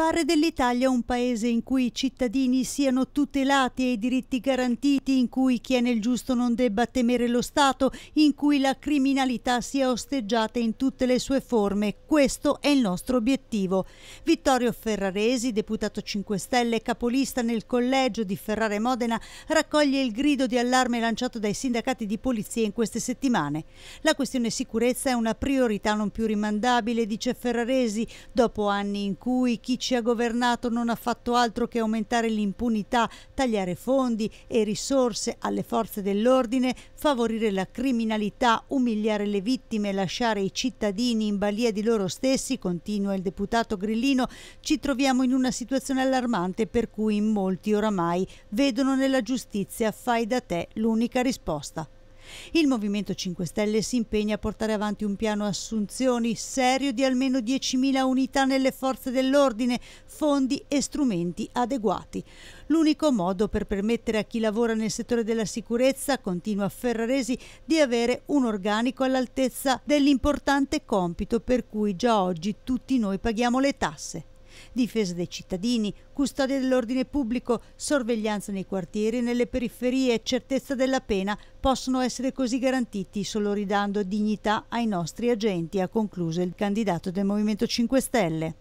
fare dell'Italia un paese in cui i cittadini siano tutelati e i diritti garantiti, in cui chi è nel giusto non debba temere lo Stato, in cui la criminalità sia osteggiata in tutte le sue forme. Questo è il nostro obiettivo. Vittorio Ferraresi, deputato 5 Stelle, capolista nel collegio di Ferrare Modena, raccoglie il grido di allarme lanciato dai sindacati di polizia in queste settimane. La questione sicurezza è una priorità non più rimandabile, dice Ferraresi, dopo anni in cui chi ci ci ha governato non ha fatto altro che aumentare l'impunità, tagliare fondi e risorse alle forze dell'ordine, favorire la criminalità, umiliare le vittime, lasciare i cittadini in balia di loro stessi, continua il deputato Grillino, ci troviamo in una situazione allarmante per cui in molti oramai vedono nella giustizia fai da te l'unica risposta. Il Movimento 5 Stelle si impegna a portare avanti un piano assunzioni serio di almeno 10.000 unità nelle forze dell'ordine, fondi e strumenti adeguati. L'unico modo per permettere a chi lavora nel settore della sicurezza, continua Ferraresi, di avere un organico all'altezza dell'importante compito per cui già oggi tutti noi paghiamo le tasse difesa dei cittadini, custodia dell'ordine pubblico, sorveglianza nei quartieri e nelle periferie e certezza della pena possono essere così garantiti solo ridando dignità ai nostri agenti, ha concluso il candidato del Movimento 5 Stelle.